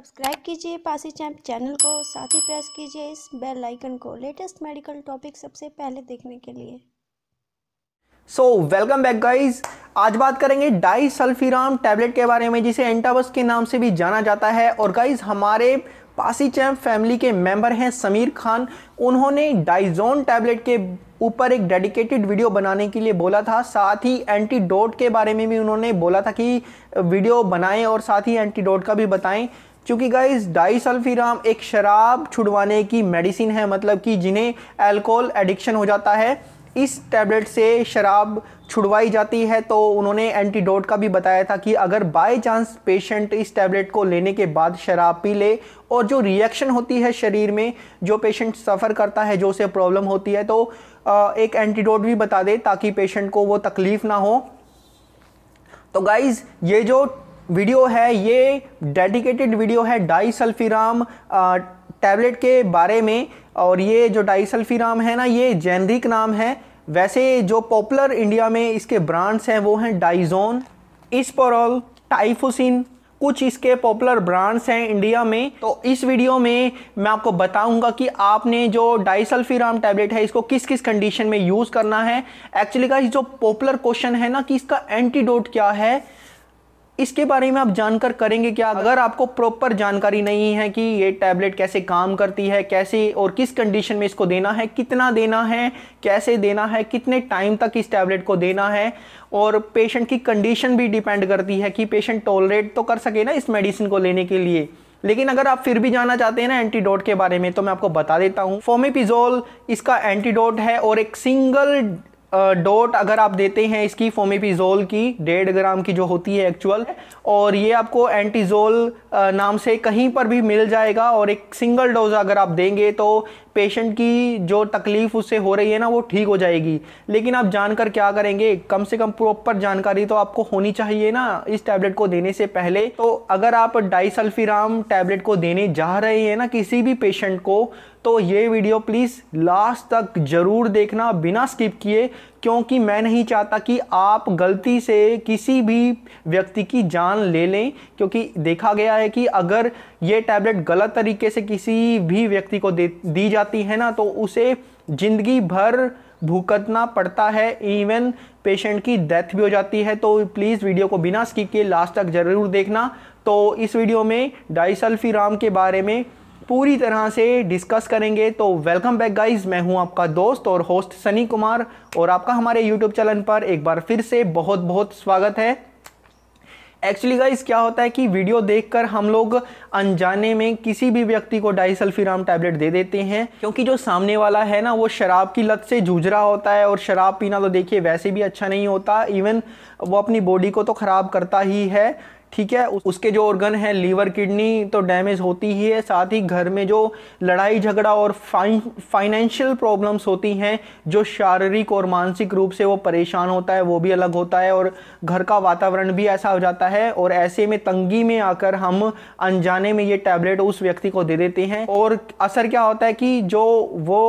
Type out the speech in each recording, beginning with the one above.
subscribe कीजिए Pasi champ channel को साथ ही प्रेस कीजिए इस बेल आइकन को लेटेस्ट मेडिकल टॉपिक सबसे पहले देखने के लिए सो वेलकम बैक गाइस आज बात करेंगे डाई सल्फीराम टैबलेट के बारे में जिसे एंटावस के नाम से भी जाना जाता है और गाइस हमारे पासी चैम्प फैमिली के मेंबर हैं समीर खान उन्होंने डाइजोन टैबलेट के ऊपर एक डेडिकेटेड वीडियो बनाने के लिए बोला था साथ ही एंटीडोट के बारे में भी उन्होंने बोला था कि वीडियो बनाएं और साथ ही एंटीडोट का भी बताएं चूँकि गाइस डाईसल्फीराम एक शराब छुड़वाने की मेडिसिन है मतलब कि जिन्हें अल्कोहल एडिक्शन हो जाता है इस टैबलेट से शराब छुड़वाई जाती है तो उन्होंने एंटीडोट का भी बताया था कि अगर बाय चांस पेशेंट इस टैबलेट को लेने के बाद शराब पी ले और जो रिएक्शन होती है शरीर में जो पेशेंट सफ़र करता है जो उसे प्रॉब्लम होती है तो एक एंटीडोट भी बता दे ताकि पेशेंट को वो तकलीफ़ ना हो तो गाइज़ ये जो वीडियो है ये डेडिकेटेड वीडियो है डाई सल्फीराम टैबलेट के बारे में और ये जो डाई सल्फीराम है ना ये जेनरिक नाम है वैसे जो पॉपुलर इंडिया में इसके ब्रांड्स हैं वो हैं डाइजोन इसपोरल टाइफोसिन कुछ इसके पॉपुलर ब्रांड्स हैं इंडिया में तो इस वीडियो में मैं आपको बताऊंगा कि आपने जो डाइसल्फीराम टैबलेट है इसको किस किस कंडीशन में यूज़ करना है एक्चुअली का जो पॉपुलर क्वेश्चन है ना कि इसका एंटीडोट क्या है इसके बारे में आप जानकर करेंगे क्या अगर आपको प्रॉपर जानकारी नहीं है कि ये टैबलेट कैसे काम करती है कैसे और किस कंडीशन में इसको देना है कितना देना है कैसे देना है कितने टाइम तक इस टैबलेट को देना है और पेशेंट की कंडीशन भी डिपेंड करती है कि पेशेंट टॉलरेट तो कर सके ना इस मेडिसिन को लेने के लिए लेकिन अगर आप फिर भी जानना चाहते हैं ना एंटीडोट के बारे में तो मैं आपको बता देता हूँ फोमिपिजोल इसका एंटीडोट है और एक सिंगल डोट अगर आप देते हैं इसकी फोमेपिजोल की डेढ़ ग्राम की जो होती है एक्चुअल और ये आपको एंटीजोल नाम से कहीं पर भी मिल जाएगा और एक सिंगल डोज अगर आप देंगे तो पेशेंट की जो तकलीफ़ उससे हो रही है ना वो ठीक हो जाएगी लेकिन आप जानकर क्या करेंगे कम से कम प्रॉपर जानकारी तो आपको होनी चाहिए ना इस टैबलेट को देने से पहले तो अगर आप डाइसल्फिराम टैबलेट को देने जा रहे हैं ना किसी भी पेशेंट को तो ये वीडियो प्लीज़ लास्ट तक ज़रूर देखना बिना स्किप किए क्योंकि मैं नहीं चाहता कि आप गलती से किसी भी व्यक्ति की जान ले लें क्योंकि देखा गया है कि अगर ये टैबलेट गलत तरीके से किसी भी व्यक्ति को दे दी जाती है ना तो उसे ज़िंदगी भर भुगतना पड़ता है इवन पेशेंट की डेथ भी हो जाती है तो प्लीज़ वीडियो को बिना स्किप के लास्ट तक ज़रूर देखना तो इस वीडियो में डाइसल्फी राम के बारे में पूरी तरह से डिस्कस करेंगे तो वेलकम बैक गाइस मैं हूं आपका दोस्त और होस्ट सनी कुमार और आपका हमारे यूट्यूब चैनल पर एक बार फिर से बहुत बहुत स्वागत है एक्चुअली गाइस क्या होता है कि वीडियो देखकर हम लोग अनजाने में किसी भी व्यक्ति को डाइसल्फिराम टैबलेट दे देते हैं क्योंकि जो सामने वाला है ना वो शराब की लत से जूझ रहा होता है और शराब पीना तो देखिए वैसे भी अच्छा नहीं होता इवन वो अपनी बॉडी को तो ख़राब करता ही है ठीक है उसके जो ऑर्गन है लीवर किडनी तो डैमेज होती ही है साथ ही घर में जो लड़ाई झगड़ा और फाइन फाइनेंशियल प्रॉब्लम्स होती हैं जो शारीरिक और मानसिक रूप से वो परेशान होता है वो भी अलग होता है और घर का वातावरण भी ऐसा हो जाता है और ऐसे में तंगी में आकर हम अनजाने में ये टैबलेट उस व्यक्ति को दे देते हैं और असर क्या होता है कि जो वो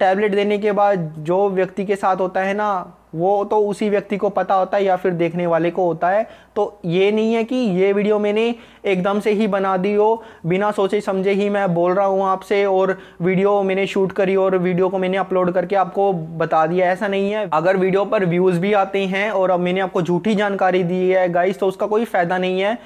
टैबलेट देने के बाद जो व्यक्ति के साथ होता है ना वो तो उसी व्यक्ति को पता होता है या फिर देखने वाले को होता है तो ये नहीं है कि ये वीडियो मैंने एकदम से ही बना दी हो बिना सोचे समझे ही मैं बोल रहा हूँ आपसे और वीडियो मैंने शूट करी और वीडियो को मैंने अपलोड करके आपको बता दिया ऐसा नहीं है अगर वीडियो पर व्यूज़ भी आते हैं और अब मैंने आपको झूठी जानकारी दी है गाइस तो उसका कोई फ़ायदा नहीं है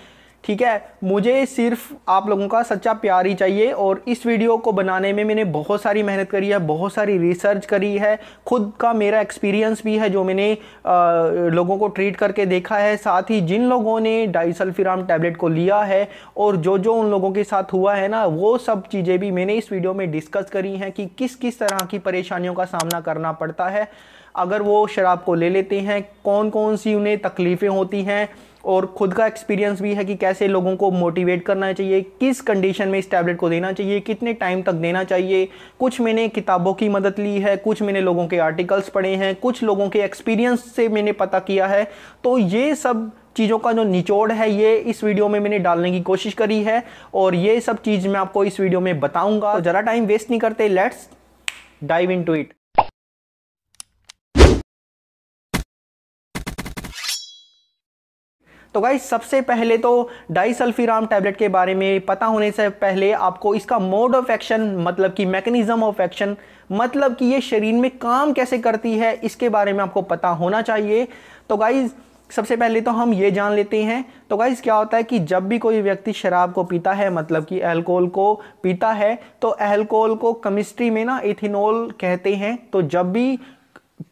ठीक है मुझे सिर्फ आप लोगों का सच्चा प्यार ही चाहिए और इस वीडियो को बनाने में मैंने बहुत सारी मेहनत करी है बहुत सारी रिसर्च करी है खुद का मेरा एक्सपीरियंस भी है जो मैंने आ, लोगों को ट्रीट करके देखा है साथ ही जिन लोगों ने डाइसल्फिराम टैबलेट को लिया है और जो जो उन लोगों के साथ हुआ है ना वो सब चीज़ें भी मैंने इस वीडियो में डिस्कस करी हैं कि किस किस तरह की परेशानियों का सामना करना पड़ता है अगर वो शराब को ले लेते हैं कौन कौन सी उन्हें तकलीफ़ें होती हैं और ख़ुद का एक्सपीरियंस भी है कि कैसे लोगों को मोटिवेट करना चाहिए किस कंडीशन में इस टैबलेट को देना चाहिए कितने टाइम तक देना चाहिए कुछ मैंने किताबों की मदद ली है कुछ मैंने लोगों के आर्टिकल्स पढ़े हैं कुछ लोगों के एक्सपीरियंस से मैंने पता किया है तो ये सब चीज़ों का जो निचोड़ है ये इस वीडियो में मैंने डालने की कोशिश करी है और ये सब चीज़ मैं आपको इस वीडियो में बताऊंगा तो ज़रा टाइम वेस्ट नहीं करते let's dive into it तो गाई सबसे पहले तो डाइसल्फीराम टैबलेट के बारे में पता होने से पहले आपको इसका मोड ऑफ एक्शन मतलब कि मैकेनिज्म ऑफ एक्शन मतलब कि ये शरीर में काम कैसे करती है इसके बारे में आपको पता होना चाहिए तो गाइज़ सबसे पहले तो हम ये जान लेते हैं तो गाइज क्या होता है कि जब भी कोई व्यक्ति शराब को पीता है मतलब कि अल्कोहल को पीता है तो अल्कोहल को केमिस्ट्री में ना इथेनॉल कहते हैं तो जब भी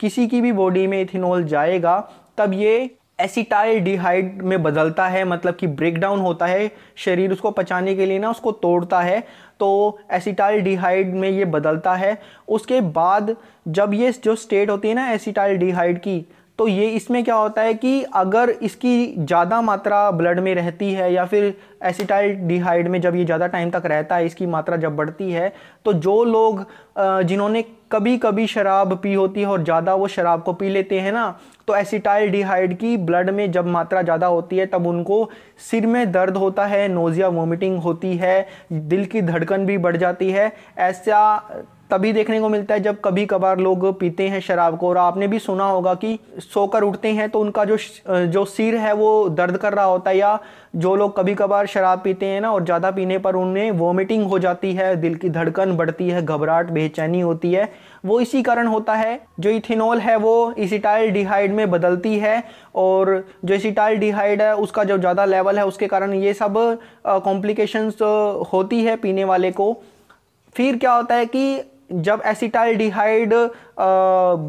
किसी की भी बॉडी में इथेनॉल जाएगा तब ये एसिटाइल डिहाइड में बदलता है मतलब कि ब्रेक डाउन होता है शरीर उसको पचाने के लिए ना उसको तोड़ता है तो डिहाइड में ये बदलता है उसके बाद जब ये जो स्टेट होती है ना एसिटाइल डिहाइड की तो ये इसमें क्या होता है कि अगर इसकी ज़्यादा मात्रा ब्लड में रहती है या फिर एसिटाइल डिहाइड में जब ये ज़्यादा टाइम तक रहता है इसकी मात्रा जब बढ़ती है तो जो लोग जिन्होंने कभी कभी शराब पी होती है और ज़्यादा वो शराब को पी लेते हैं ना तो एसिटाइल डिहाइड की ब्लड में जब मात्रा ज़्यादा होती है तब उनको सिर में दर्द होता है नोज़िया वोमिटिंग होती है दिल की धड़कन भी बढ़ जाती है ऐसा तभी देखने को मिलता है जब कभी कभार लोग पीते हैं शराब को और आपने भी सुना होगा कि सोकर उठते हैं तो उनका जो जो सिर है वो दर्द कर रहा होता है या जो लोग कभी कभार शराब पीते हैं ना और ज़्यादा पीने पर उन्हें वॉमिटिंग हो जाती है दिल की धड़कन बढ़ती है घबराहट बेचैनी होती है वो इसी कारण होता है जो इथेनॉल है वो इसीटाइल डिहाइड में बदलती है और जो इसीटाइल डिहाइड है उसका जो ज़्यादा लेवल है उसके कारण ये सब कॉम्प्लिकेशंस होती है पीने वाले को फिर क्या होता है कि जब एसिटाइलडिहाइड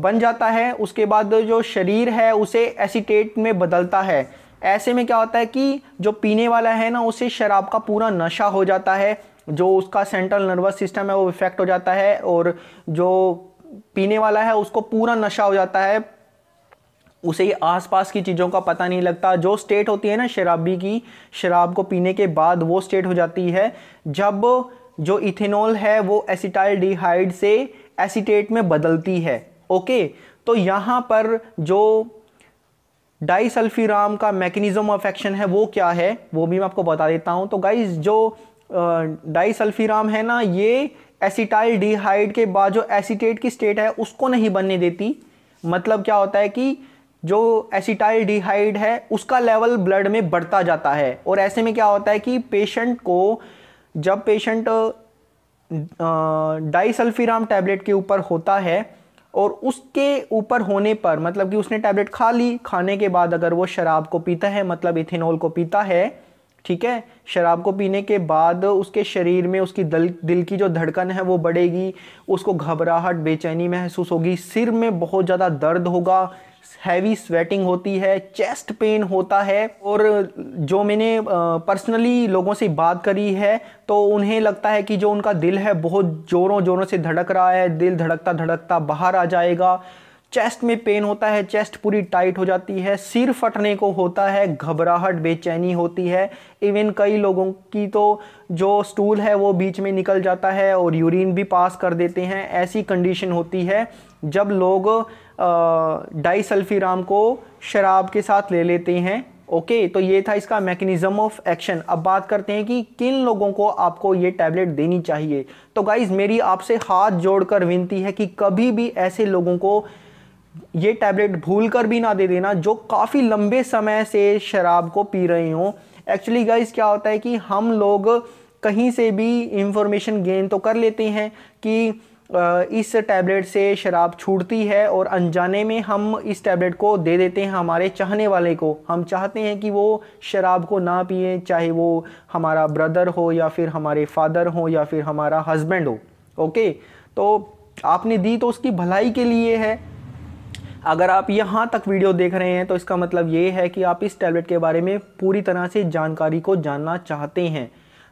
बन जाता है उसके बाद जो शरीर है उसे एसीटेट में बदलता है ऐसे में क्या होता है कि जो पीने वाला है ना उसे शराब का पूरा नशा हो जाता है जो उसका सेंट्रल नर्वस सिस्टम है वो इफेक्ट हो जाता है और जो पीने वाला है उसको पूरा नशा हो जाता है उसे ये आसपास की चीज़ों का पता नहीं लगता जो स्टेट होती है ना शराबी की शराब को पीने के बाद वो स्टेट हो जाती है जब जो इथेनॉल है वो एसिटाइल डिहाइड से एसीटेट में बदलती है ओके तो यहाँ पर जो डाइसल्फीराम का मैकेनिज्म ऑफ एक्शन है वो क्या है वो भी मैं आपको बता देता हूँ तो गाइज जो डाइसल्फीराम है ना ये एसिटाइल डिहाइड के बाद जो एसिटेट की स्टेट है उसको नहीं बनने देती मतलब क्या होता है कि जो एसिटाइल डिहाइड है उसका लेवल ब्लड में बढ़ता जाता है और ऐसे में क्या होता है कि पेशेंट को जब पेशेंट डाइसल्फीराम टैबलेट के ऊपर होता है और उसके ऊपर होने पर मतलब कि उसने टैबलेट खा ली खाने के बाद अगर वो शराब को पीता है मतलब इथेनॉल को पीता है ठीक है शराब को पीने के बाद उसके शरीर में उसकी दल, दिल की जो धड़कन है वो बढ़ेगी उसको घबराहट बेचैनी महसूस होगी सिर में बहुत ज़्यादा दर्द होगा हैवी स्वेटिंग होती है चेस्ट पेन होता है और जो मैंने पर्सनली लोगों से बात करी है तो उन्हें लगता है कि जो उनका दिल है बहुत ज़ोरों ज़ोरों से धड़क रहा है दिल धड़कता धड़कता बाहर आ जाएगा चेस्ट में पेन होता है चेस्ट पूरी टाइट हो जाती है सिर फटने को होता है घबराहट बेचैनी होती है इवन कई लोगों की तो जो स्टूल है वो बीच में निकल जाता है और यूरिन भी पास कर देते हैं ऐसी कंडीशन होती है जब लोग डाईसल्फीराम को शराब के साथ ले लेते हैं ओके तो ये था इसका मैकेनिज्म ऑफ एक्शन अब बात करते हैं कि किन लोगों को आपको ये टैबलेट देनी चाहिए तो गाइज़ मेरी आपसे हाथ जोड़कर विनती है कि कभी भी ऐसे लोगों को ये टैबलेट भूल कर भी ना दे देना जो काफ़ी लंबे समय से शराब को पी रहे हों एक्चुअली गाइज़ क्या होता है कि हम लोग कहीं से भी इंफॉर्मेशन गेन तो कर लेते हैं कि इस टैबलेट से शराब छूटती है और अनजाने में हम इस टैबलेट को दे देते हैं हमारे चाहने वाले को हम चाहते हैं कि वो शराब को ना पिए चाहे वो हमारा ब्रदर हो या फिर हमारे फादर हो या फिर हमारा हस्बैंड हो ओके तो आपने दी तो उसकी भलाई के लिए है अगर आप यहाँ तक वीडियो देख रहे हैं तो इसका मतलब ये है कि आप इस टैबलेट के बारे में पूरी तरह से जानकारी को जानना चाहते हैं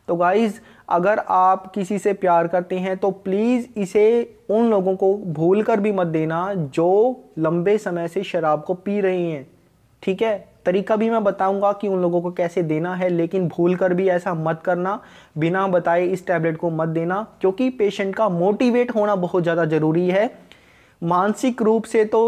तो गाइज़ अगर आप किसी से प्यार करते हैं तो प्लीज़ इसे उन लोगों को भूल कर भी मत देना जो लंबे समय से शराब को पी रहे हैं ठीक है तरीका भी मैं बताऊंगा कि उन लोगों को कैसे देना है लेकिन भूल कर भी ऐसा मत करना बिना बताए इस टैबलेट को मत देना क्योंकि पेशेंट का मोटिवेट होना बहुत ज़्यादा ज़रूरी है मानसिक रूप से तो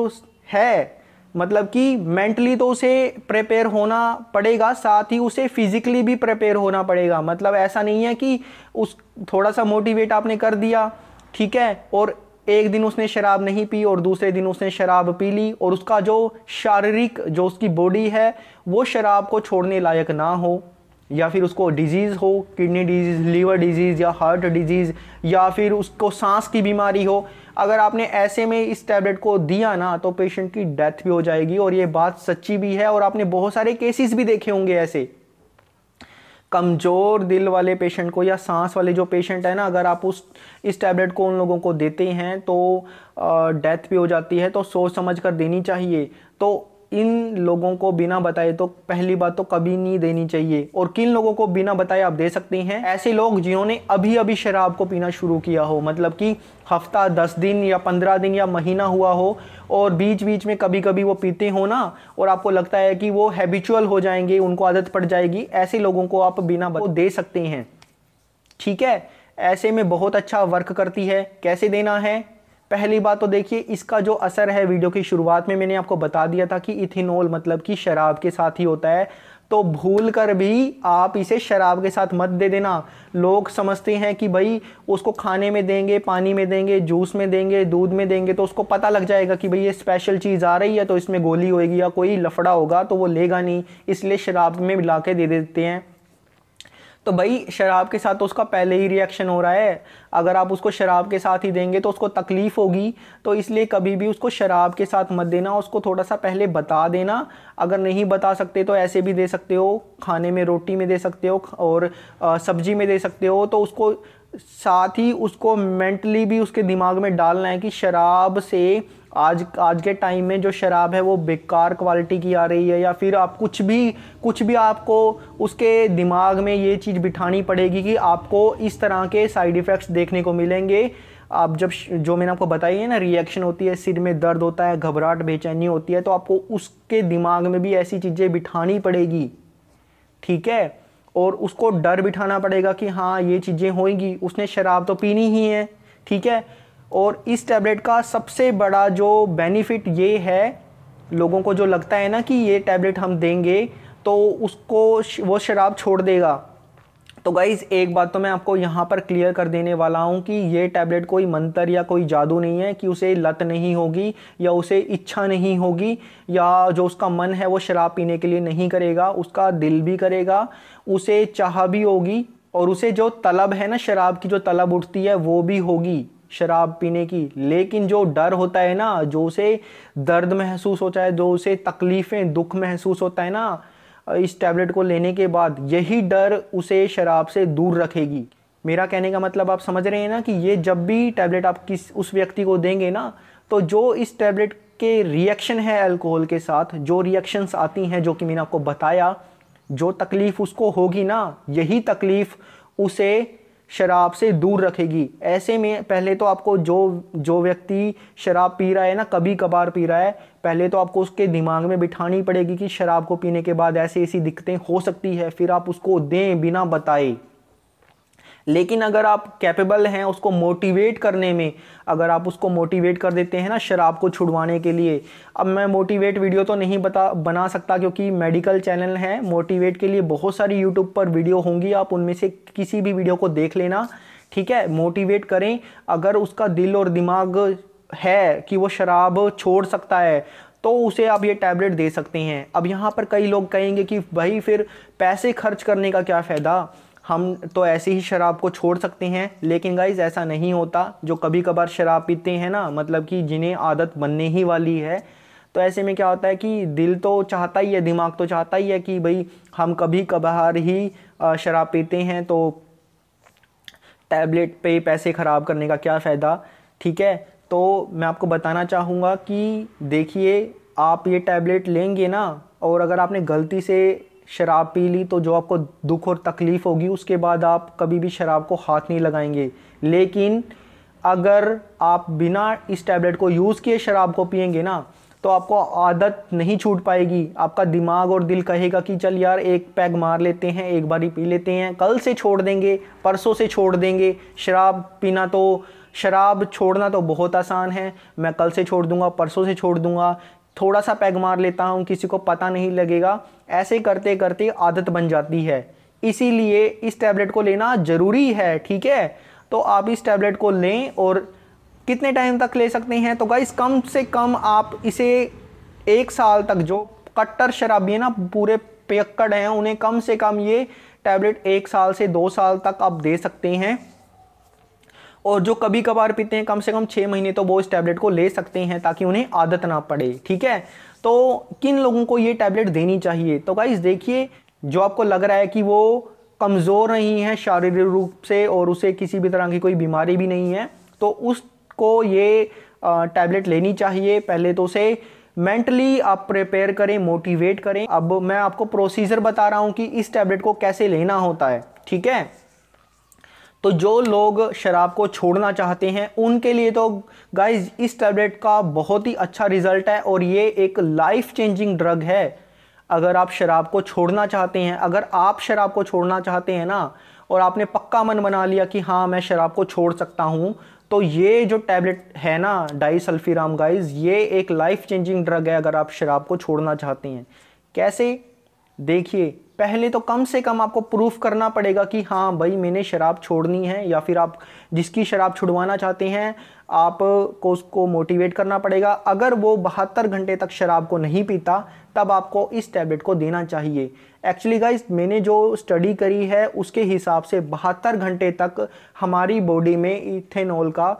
है मतलब कि मेंटली तो उसे प्रिपेयर होना पड़ेगा साथ ही उसे फिज़िकली भी प्रिपेयर होना पड़ेगा मतलब ऐसा नहीं है कि उस थोड़ा सा मोटिवेट आपने कर दिया ठीक है और एक दिन उसने शराब नहीं पी और दूसरे दिन उसने शराब पी ली और उसका जो शारीरिक जो उसकी बॉडी है वो शराब को छोड़ने लायक ना हो या फिर उसको डिजीज़ हो किडनी डिजीज़ लीवर डिजीज़ या हार्ट डिजीज़ या फिर उसको सांस की बीमारी हो अगर आपने ऐसे में इस टैबलेट को दिया ना तो पेशेंट की डेथ भी हो जाएगी और ये बात सच्ची भी है और आपने बहुत सारे केसेस भी देखे होंगे ऐसे कमज़ोर दिल वाले पेशेंट को या सांस वाले जो पेशेंट है ना अगर आप उस इस टैबलेट को उन लोगों को देते हैं तो डेथ भी हो जाती है तो सोच समझ कर देनी चाहिए तो इन लोगों को बिना बताए तो पहली बात तो कभी नहीं देनी चाहिए और किन लोगों को बिना बताए आप दे सकते हैं ऐसे लोग जिन्होंने अभी अभी शराब को पीना शुरू किया हो मतलब कि हफ्ता दस दिन या पंद्रह दिन या महीना हुआ हो और बीच बीच में कभी कभी वो पीते हो ना और आपको लगता है कि वो हैबिचुअल हो जाएंगे उनको आदत पड़ जाएगी ऐसे लोगों को आप बिना दे सकते हैं ठीक है ऐसे में बहुत अच्छा वर्क करती है कैसे देना है पहली बात तो देखिए इसका जो असर है वीडियो की शुरुआत में मैंने आपको बता दिया था कि इथिनोल मतलब कि शराब के साथ ही होता है तो भूल कर भी आप इसे शराब के साथ मत दे देना लोग समझते हैं कि भाई उसको खाने में देंगे पानी में देंगे जूस में देंगे दूध में देंगे तो उसको पता लग जाएगा कि भाई ये स्पेशल चीज़ आ रही है तो इसमें गोली होएगी या कोई लफड़ा होगा तो वो लेगा नहीं इसलिए शराब में मिला के दे देते हैं तो भाई शराब के साथ तो उसका पहले ही रिएक्शन हो रहा है अगर आप उसको शराब के साथ ही देंगे तो उसको तकलीफ़ होगी तो इसलिए कभी भी उसको शराब के साथ मत देना उसको थोड़ा सा पहले बता देना अगर नहीं बता सकते तो ऐसे भी दे सकते हो खाने में रोटी में दे सकते हो और सब्जी में दे सकते हो तो उसको साथ ही उसको मेंटली भी उसके दिमाग में डालना है कि शराब से आज आज के टाइम में जो शराब है वो बेकार क्वालिटी की आ रही है या फिर आप कुछ भी कुछ भी आपको उसके दिमाग में ये चीज़ बिठानी पड़ेगी कि आपको इस तरह के साइड इफ़ेक्ट्स देखने को मिलेंगे आप जब जो मैंने आपको बताई है ना रिएक्शन होती है सिर में दर्द होता है घबराहट बेचैनी होती है तो आपको उसके दिमाग में भी ऐसी चीज़ें बिठानी पड़ेगी ठीक है और उसको डर बिठाना पड़ेगा कि हाँ ये चीज़ें होंगी उसने शराब तो पीनी ही है ठीक है और इस टैबलेट का सबसे बड़ा जो बेनिफिट ये है लोगों को जो लगता है ना कि ये टैबलेट हम देंगे तो उसको वो शराब छोड़ देगा तो गाइज़ एक बात तो मैं आपको यहाँ पर क्लियर कर देने वाला हूँ कि ये टैबलेट कोई मंत्र या कोई जादू नहीं है कि उसे लत नहीं होगी या उसे इच्छा नहीं होगी या जो उसका मन है वो शराब पीने के लिए नहीं करेगा उसका दिल भी करेगा उसे चाह भी होगी और उसे जो तलब है ना शराब की जो तलब उठती है वो भी होगी शराब पीने की लेकिन जो डर होता है ना जो उसे दर्द महसूस होता है जो उसे तकलीफ़ें दुख महसूस होता है ना इस टैबलेट को लेने के बाद यही डर उसे शराब से दूर रखेगी मेरा कहने का मतलब आप समझ रहे हैं ना कि ये जब भी टैबलेट आप किस उस व्यक्ति को देंगे ना तो जो इस टैबलेट के रिएक्शन है अल्कोहल के साथ जो रिएक्शंस आती हैं जो कि मैंने आपको बताया जो तकलीफ़ उसको होगी ना यही तकलीफ़ उसे शराब से दूर रखेगी ऐसे में पहले तो आपको जो जो व्यक्ति शराब पी रहा है ना कभी कभार पी रहा है पहले तो आपको उसके दिमाग में बिठानी पड़ेगी कि शराब को पीने के बाद ऐसी ऐसी दिक्कतें हो सकती है फिर आप उसको दें बिना बताए लेकिन अगर आप कैपेबल हैं उसको मोटिवेट करने में अगर आप उसको मोटिवेट कर देते हैं ना शराब को छुड़वाने के लिए अब मैं मोटिवेट वीडियो तो नहीं बता बना सकता क्योंकि मेडिकल चैनल है मोटिवेट के लिए बहुत सारी यूट्यूब पर वीडियो होंगी आप उनमें से किसी भी वीडियो को देख लेना ठीक है मोटिवेट करें अगर उसका दिल और दिमाग है कि वो शराब छोड़ सकता है तो उसे आप ये टैबलेट दे सकते हैं अब यहाँ पर कई लोग कहेंगे कि भाई फिर पैसे खर्च करने का क्या फ़ायदा हम तो ऐसे ही शराब को छोड़ सकते हैं लेकिन गाइज ऐसा नहीं होता जो कभी कभार शराब पीते हैं ना मतलब कि जिन्हें आदत बनने ही वाली है तो ऐसे में क्या होता है कि दिल तो चाहता ही है दिमाग तो चाहता ही है कि भाई हम कभी कभार ही शराब पीते हैं तो टैबलेट पे पैसे ख़राब करने का क्या फ़ायदा ठीक है तो मैं आपको बताना चाहूँगा कि देखिए आप ये टैबलेट लेंगे ना और अगर आपने गलती से शराब पी ली तो जो आपको दुख और तकलीफ़ होगी उसके बाद आप कभी भी शराब को हाथ नहीं लगाएंगे लेकिन अगर आप बिना इस टैबलेट को यूज़ किए शराब को पियेंगे ना तो आपको आदत नहीं छूट पाएगी आपका दिमाग और दिल कहेगा कि चल यार एक पैग मार लेते हैं एक बारी पी लेते हैं कल से छोड़ देंगे परसों से छोड़ देंगे शराब पीना तो शराब छोड़ना तो बहुत आसान है मैं कल से छोड़ दूंगा परसों से छोड़ दूंगा थोड़ा सा पैग मार लेता हूँ किसी को पता नहीं लगेगा ऐसे करते करते आदत बन जाती है इसीलिए इस टैबलेट को लेना ज़रूरी है ठीक है तो आप इस टैबलेट को लें और कितने टाइम तक ले सकते हैं तो गाइस कम से कम आप इसे एक साल तक जो कट्टर शराबी है ना पूरे पियक्कड़ हैं उन्हें कम से कम ये टैबलेट एक साल से दो साल तक आप दे सकते हैं और जो कभी कभार पीते हैं कम से कम छः महीने तो वो इस टैबलेट को ले सकते हैं ताकि उन्हें आदत ना पड़े ठीक है तो किन लोगों को ये टैबलेट देनी चाहिए तो गाइज देखिए जो आपको लग रहा है कि वो कमज़ोर नहीं है शारीरिक रूप से और उसे किसी भी तरह की कोई बीमारी भी नहीं है तो उसको ये टैबलेट लेनी चाहिए पहले तो उसे मेंटली आप प्रिपेयर करें मोटिवेट करें अब मैं आपको प्रोसीजर बता रहा हूँ कि इस टैबलेट को कैसे लेना होता है ठीक है तो जो लोग शराब को छोड़ना चाहते हैं उनके लिए तो गाइज इस टैबलेट का बहुत ही अच्छा रिज़ल्ट है और ये एक लाइफ चेंजिंग ड्रग है अगर आप शराब को छोड़ना चाहते हैं अगर आप शराब को छोड़ना चाहते हैं ना और आपने पक्का मन बना लिया कि हाँ मैं शराब को छोड़ सकता हूँ तो ये जो टैबलेट है ना डाई सल्फीराम गाइज ये एक लाइफ चेंजिंग ड्रग है अगर आप शराब को छोड़ना चाहते हैं कैसे देखिए पहले तो कम से कम आपको प्रूफ करना पड़ेगा कि हाँ भाई मैंने शराब छोड़नी है या फिर आप जिसकी शराब छुड़वाना चाहते हैं आप को उसको मोटिवेट करना पड़ेगा अगर वो बहत्तर घंटे तक शराब को नहीं पीता तब आपको इस टैबलेट को देना चाहिए एक्चुअली गाइज मैंने जो स्टडी करी है उसके हिसाब से बहत्तर घंटे तक हमारी बॉडी में इथेनॉल का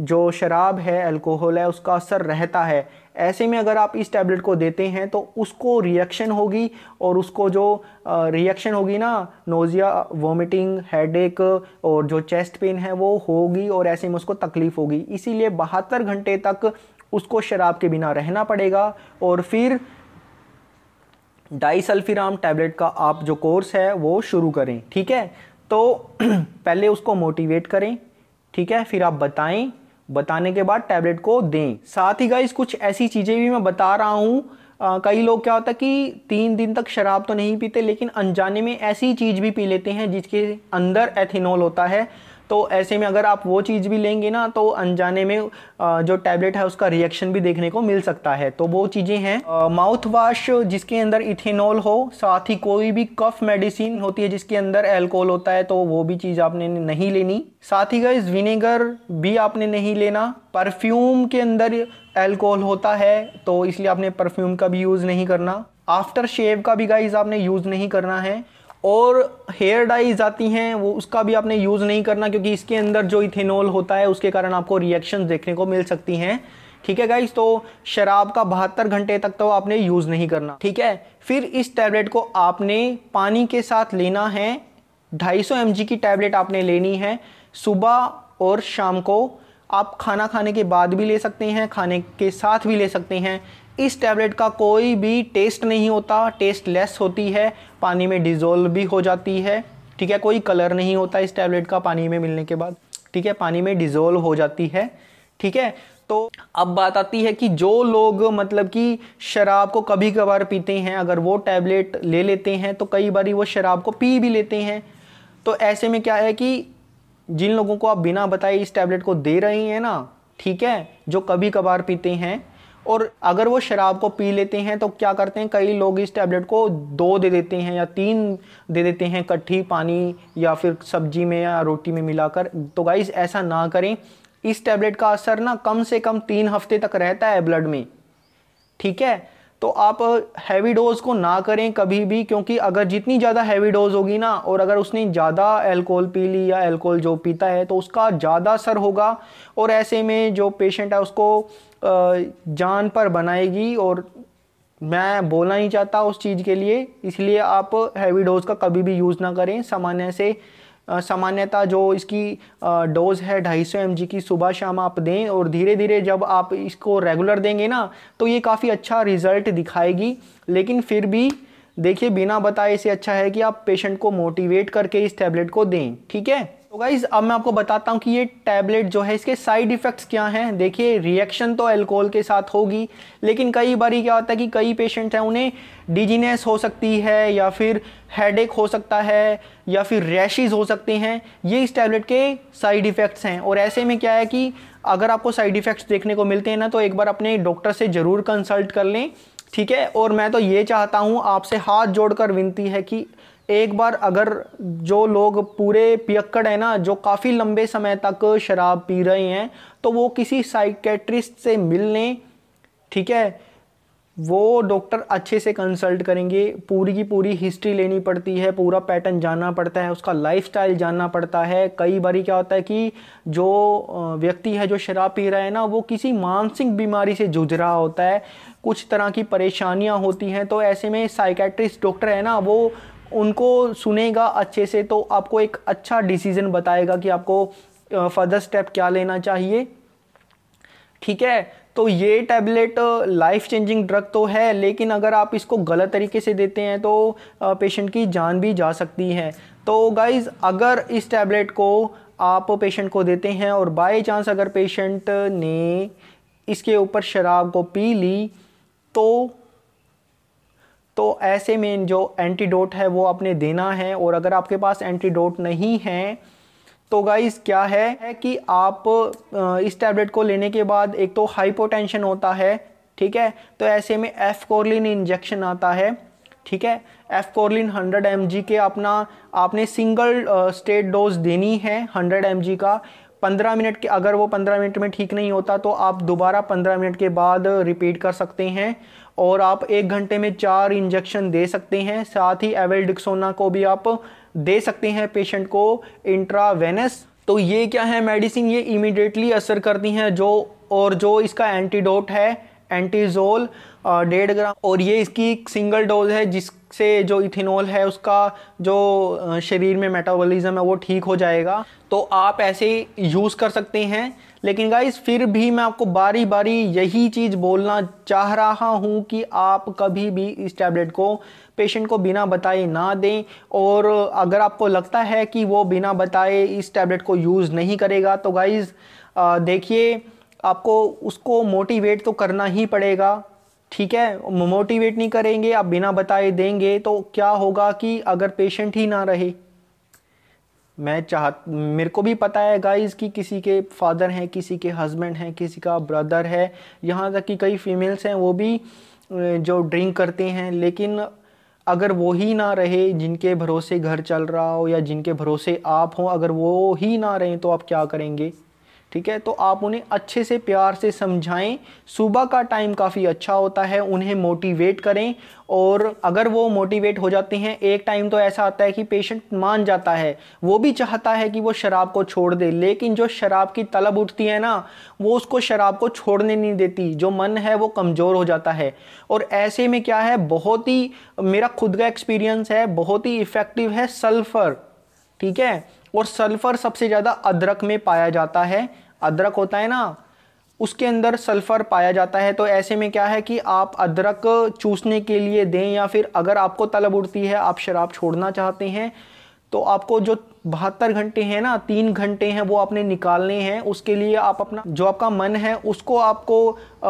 जो शराब है अल्कोहल है उसका असर रहता है ऐसे में अगर आप इस टैबलेट को देते हैं तो उसको रिएक्शन होगी और उसको जो रिएक्शन होगी ना नोज़िया वॉमिटिंग हेडेक और जो चेस्ट पेन है वो होगी और ऐसे में उसको तकलीफ़ होगी इसीलिए बहत्तर घंटे तक उसको शराब के बिना रहना पड़ेगा और फिर डाईसल्फिराम टैबलेट का आप जो कोर्स है वो शुरू करें ठीक है तो पहले उसको मोटिवेट करें ठीक है फिर आप बताएं बताने के बाद टैबलेट को दें साथ ही गाइस कुछ ऐसी चीज़ें भी मैं बता रहा हूँ कई लोग क्या होता है कि तीन दिन तक शराब तो नहीं पीते लेकिन अनजाने में ऐसी चीज़ भी पी लेते हैं जिसके अंदर एथिनॉल होता है तो ऐसे में अगर आप वो चीज़ भी लेंगे ना तो अनजाने में जो टैबलेट है उसका रिएक्शन भी देखने को मिल सकता है तो वो चीज़ें हैं माउथ वाश जिसके अंदर इथेनॉल हो साथ ही कोई भी कफ मेडिसिन होती है जिसके अंदर एल्कोहल होता है तो वो भी चीज़ आपने नहीं लेनी साथ ही गाइज विनेगर भी आपने नहीं लेना परफ्यूम के अंदर एल्कोहल होता है तो इसलिए आपने परफ्यूम का भी यूज़ नहीं करना आफ्टर शेव का भी गाइज आपने यूज़ नहीं करना है और हेयर डाइज आती हैं वो उसका भी आपने यूज़ नहीं करना क्योंकि इसके अंदर जो इथेनॉल होता है उसके कारण आपको रिएक्शन देखने को मिल सकती हैं ठीक है गाइज तो शराब का बहत्तर घंटे तक तो आपने यूज़ नहीं करना ठीक है फिर इस टैबलेट को आपने पानी के साथ लेना है 250 सौ की टैबलेट आपने लेनी है सुबह और शाम को आप खाना खाने के बाद भी ले सकते हैं खाने के साथ भी ले सकते हैं इस टैबलेट का कोई भी टेस्ट नहीं होता टेस्ट लेस होती है पानी में डिज़ोल्व भी हो जाती है ठीक है कोई कलर नहीं होता इस टैबलेट का पानी में मिलने के बाद ठीक है पानी में डिज़ोल्व हो जाती है ठीक है तो अब बात आती है कि जो लोग मतलब कि शराब को कभी कभार पीते हैं अगर वो टैबलेट ले लेते हैं तो कई बार वो शराब को पी भी लेते हैं तो ऐसे में क्या है कि जिन लोगों को आप बिना बताए इस टैबलेट को दे रहे हैं ना ठीक है जो कभी कभार पीते हैं और अगर वो शराब को पी लेते हैं तो क्या करते हैं कई लोग इस टैबलेट को दो दे देते हैं या तीन दे देते हैं कट्ठी पानी या फिर सब्जी में या रोटी में मिलाकर तो गाइज ऐसा ना करें इस टैबलेट का असर ना कम से कम तीन हफ्ते तक रहता है ब्लड में ठीक है तो आप हैवी डोज़ को ना करें कभी भी क्योंकि अगर जितनी ज़्यादा हैवी डोज़ होगी ना और अगर उसने ज़्यादा अल्कोहल पी ली या अल्कोहल जो पीता है तो उसका ज़्यादा असर होगा और ऐसे में जो पेशेंट है उसको जान पर बनाएगी और मैं बोलना नहीं चाहता उस चीज़ के लिए इसलिए आप हैवी डोज का कभी भी यूज़ ना करें सामान्य से सामान्यतः जो इसकी डोज है ढाई सौ एम की सुबह शाम आप दें और धीरे धीरे जब आप इसको रेगुलर देंगे ना तो ये काफ़ी अच्छा रिजल्ट दिखाएगी लेकिन फिर भी देखिए बिना बताए से अच्छा है कि आप पेशेंट को मोटिवेट करके इस टैबलेट को दें ठीक है तो गाइज़ अब मैं आपको बताता हूँ कि ये टैबलेट जो है इसके साइड इफ़ेक्ट्स क्या हैं देखिए रिएक्शन तो अल्कोहल के साथ होगी लेकिन कई बार क्या होता है कि कई पेशेंट हैं उन्हें डिजीनेस हो सकती है या फिर हेडेक हो सकता है या फिर रैशेज़ हो सकते हैं ये इस टैबलेट के साइड इफ़ेक्ट्स हैं और ऐसे में क्या है कि अगर आपको साइड इफ़ेक्ट्स देखने को मिलते हैं ना तो एक बार अपने डॉक्टर से ज़रूर कंसल्ट कर लें ठीक है और मैं तो ये चाहता हूँ आपसे हाथ जोड़कर विनती है कि एक बार अगर जो लोग पूरे पियक्कड़ है ना जो काफ़ी लंबे समय तक शराब पी रहे हैं तो वो किसी साइकेट्रिस्ट से मिल लें ठीक है वो डॉक्टर अच्छे से कंसल्ट करेंगे पूरी की पूरी हिस्ट्री लेनी पड़ती है पूरा पैटर्न जानना पड़ता है उसका लाइफस्टाइल जानना पड़ता है कई बार क्या होता है कि जो व्यक्ति है जो शराब पी रहा है ना वो किसी मानसिक बीमारी से जूझ रहा होता है कुछ तरह की परेशानियां होती हैं तो ऐसे में साइकेट्रिस्ट डॉक्टर है ना वो उनको सुनेगा अच्छे से तो आपको एक अच्छा डिसीज़न बताएगा कि आपको फर्दर स्टेप क्या लेना चाहिए ठीक है तो ये टैबलेट लाइफ चेंजिंग ड्रग तो है लेकिन अगर आप इसको गलत तरीके से देते हैं तो पेशेंट की जान भी जा सकती है तो गाइज़ अगर इस टैबलेट को आप पेशेंट को देते हैं और बाय चांस अगर पेशेंट ने इसके ऊपर शराब को पी ली तो तो ऐसे में जो एंटीडोट है वो आपने देना है और अगर आपके पास एंटीडोट नहीं है तो गाइस क्या है कि आप इस टैबलेट को लेने के बाद एक तो हाइपोटेंशन होता है ठीक है तो ऐसे में एफ़ कोरलिन इंजेक्शन आता है ठीक है एफ कोरलिन 100 एम के अपना आपने सिंगल स्टेट डोज देनी है 100 एम का 15 मिनट के अगर वो 15 मिनट में ठीक नहीं होता तो आप दोबारा 15 मिनट के बाद रिपीट कर सकते हैं और आप एक घंटे में चार इंजेक्शन दे सकते हैं साथ ही एवेल डिक्सोना को भी आप दे सकते हैं पेशेंट को इंट्रावेनस तो ये क्या है मेडिसिन ये इमिडिएटली असर करती हैं जो और जो इसका एंटीडोट है एंटीजोल डेढ़ ग्राम और ये इसकी सिंगल डोज है जिससे जो इथेनॉल है उसका जो शरीर में मेटाबॉलिज्म है वो ठीक हो जाएगा तो आप ऐसे यूज़ कर सकते हैं लेकिन गाइज़ फिर भी मैं आपको बारी बारी यही चीज़ बोलना चाह रहा हूँ कि आप कभी भी इस टैबलेट को पेशेंट को बिना बताए ना दें और अगर आपको लगता है कि वो बिना बताए इस टैबलेट को यूज़ नहीं करेगा तो गाइज़ देखिए आपको उसको मोटिवेट तो करना ही पड़ेगा ठीक है मोटिवेट नहीं करेंगे आप बिना बताए देंगे तो क्या होगा कि अगर पेशेंट ही ना रहे मैं चाह मेरे को भी पता है गाइस कि किसी के फादर हैं किसी के हस्बैंड हैं किसी का ब्रदर है यहाँ तक कि कई फीमेल्स हैं वो भी जो ड्रिंक करते हैं लेकिन अगर वो ही ना रहे जिनके भरोसे घर चल रहा हो या जिनके भरोसे आप हों अगर वो ही ना रहें तो आप क्या करेंगे ठीक है तो आप उन्हें अच्छे से प्यार से समझाएं सुबह का टाइम काफ़ी अच्छा होता है उन्हें मोटिवेट करें और अगर वो मोटिवेट हो जाते हैं एक टाइम तो ऐसा आता है कि पेशेंट मान जाता है वो भी चाहता है कि वो शराब को छोड़ दे लेकिन जो शराब की तलब उठती है ना वो उसको शराब को छोड़ने नहीं देती जो मन है वो कमज़ोर हो जाता है और ऐसे में क्या है बहुत ही मेरा खुद का एक्सपीरियंस है बहुत ही इफ़ेक्टिव है सल्फ़र ठीक है और सल्फ़र सबसे ज़्यादा अदरक में पाया जाता है अदरक होता है ना उसके अंदर सल्फ़र पाया जाता है तो ऐसे में क्या है कि आप अदरक चूसने के लिए दें या फिर अगर आपको तलब उड़ती है आप शराब छोड़ना चाहते हैं तो आपको जो बहत्तर घंटे हैं ना तीन घंटे हैं वो आपने निकालने हैं उसके लिए आप अपना जो आपका मन है उसको आपको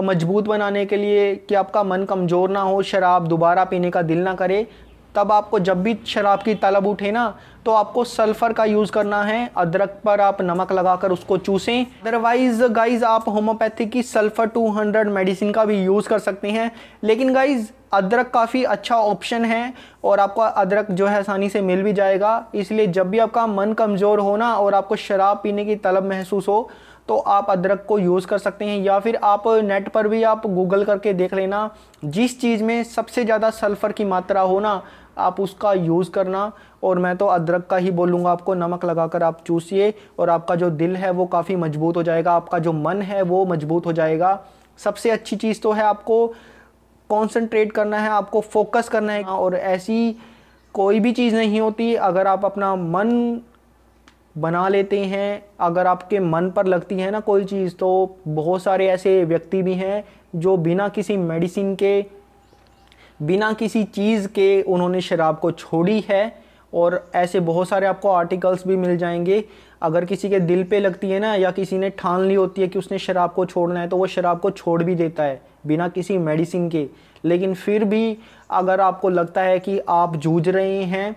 मजबूत बनाने के लिए कि आपका मन कमज़ोर ना हो शराब दोबारा पीने का दिल ना करे तब आपको जब भी शराब की तलब उठे ना तो आपको सल्फ़र का यूज़ करना है अदरक पर आप नमक लगाकर उसको चूसें अदरवाइज़ गाइज़ आप होम्योपैथी की सल्फ़र 200 मेडिसिन का भी यूज़ कर सकते हैं लेकिन गाइज़ अदरक काफ़ी अच्छा ऑप्शन है और आपको अदरक जो है आसानी से मिल भी जाएगा इसलिए जब भी आपका मन कमज़ोर हो ना और आपको शराब पीने की तलब महसूस हो तो आप अदरक को यूज़ कर सकते हैं या फिर आप नेट पर भी आप गूगल करके देख लेना जिस चीज़ में सबसे ज़्यादा सल्फ़र की मात्रा हो ना आप उसका यूज़ करना और मैं तो अदरक का ही बोलूँगा आपको नमक लगाकर आप चूसिए और आपका जो दिल है वो काफ़ी मजबूत हो जाएगा आपका जो मन है वो मजबूत हो जाएगा सबसे अच्छी चीज़ तो है आपको कॉन्सेंट्रेट करना है आपको फोकस करना है और ऐसी कोई भी चीज़ नहीं होती अगर आप अपना मन बना लेते हैं अगर आपके मन पर लगती है ना कोई चीज़ तो बहुत सारे ऐसे व्यक्ति भी हैं जो बिना किसी मेडिसिन के बिना किसी चीज़ के उन्होंने शराब को छोड़ी है और ऐसे बहुत सारे आपको आर्टिकल्स भी मिल जाएंगे अगर किसी के दिल पे लगती है ना या किसी ने ठान ली होती है कि उसने शराब को छोड़ना है तो वो शराब को छोड़ भी देता है बिना किसी मेडिसिन के लेकिन फिर भी अगर आपको लगता है कि आप जूझ रहे हैं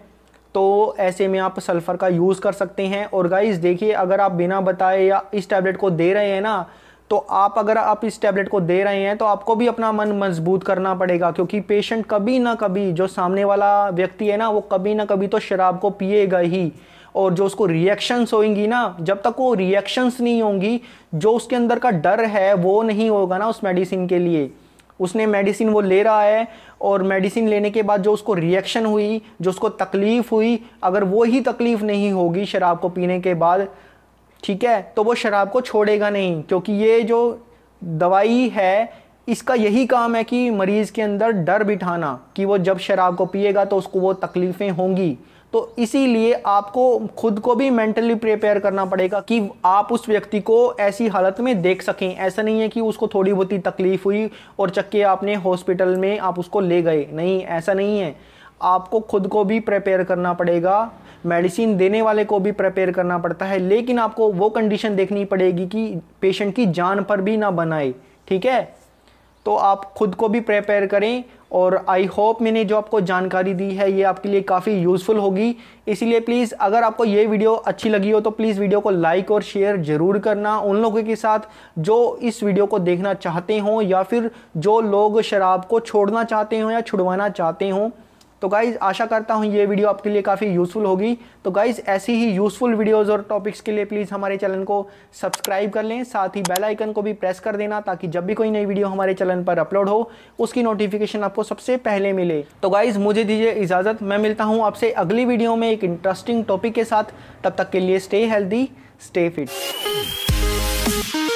तो ऐसे में आप सल्फ़र का यूज़ कर सकते हैं और गाइस देखिए अगर आप बिना बताए या इस टैबलेट को दे रहे हैं ना तो आप अगर आप इस टैबलेट को दे रहे हैं तो आपको भी अपना मन मजबूत करना पड़ेगा क्योंकि पेशेंट कभी ना कभी जो सामने वाला व्यक्ति है ना वो कभी ना कभी तो शराब को पिएगा ही और जो उसको रिएक्शंस होंगी ना जब तक वो रिएक्शंस नहीं होंगी जो उसके अंदर का डर है वो नहीं होगा ना उस मेडिसिन के लिए उसने मेडिसिन वो ले रहा है और मेडिसिन लेने के बाद जो उसको रिएक्शन हुई जो उसको तकलीफ़ हुई अगर वो ही तकलीफ़ नहीं होगी शराब को पीने के बाद ठीक है तो वो शराब को छोड़ेगा नहीं क्योंकि ये जो दवाई है इसका यही काम है कि मरीज़ के अंदर डर बिठाना कि वो जब शराब को पिएगा तो उसको वो तकलीफ़ें होंगी तो इसीलिए आपको खुद को भी मेंटली प्रिपेयर करना पड़ेगा कि आप उस व्यक्ति को ऐसी हालत में देख सकें ऐसा नहीं है कि उसको थोड़ी बहुत ही तकलीफ़ हुई और चक्के आपने हॉस्पिटल में आप उसको ले गए नहीं ऐसा नहीं है आपको खुद को भी प्रिपेयर करना पड़ेगा मेडिसिन देने वाले को भी प्रिपेयर करना पड़ता है लेकिन आपको वो कंडीशन देखनी पड़ेगी कि पेशेंट की जान पर भी ना बनाए ठीक है तो आप खुद को भी प्रिपेयर करें और आई होप मैंने जो आपको जानकारी दी है ये आपके लिए काफ़ी यूज़फुल होगी इसीलिए प्लीज़ अगर आपको ये वीडियो अच्छी लगी हो तो प्लीज़ वीडियो को लाइक और शेयर ज़रूर करना उन लोगों के साथ जो इस वीडियो को देखना चाहते हों या फिर जो लोग शराब को छोड़ना चाहते हों या छुड़वाना चाहते हों तो गाइज़ आशा करता हूँ ये वीडियो आपके लिए काफ़ी यूज़फुल होगी तो गाइज़ ऐसी ही यूज़फुल वीडियोज़ और टॉपिक्स के लिए प्लीज़ हमारे चैनल को सब्सक्राइब कर लें साथ ही बेल आइकन को भी प्रेस कर देना ताकि जब भी कोई नई वीडियो हमारे चैनल पर अपलोड हो उसकी नोटिफिकेशन आपको सबसे पहले मिले तो गाइज़ मुझे दीजिए इजाज़त मैं मिलता हूँ आपसे अगली वीडियो में एक इंटरेस्टिंग टॉपिक के साथ तब तक के लिए स्टे हेल्दी स्टे फिट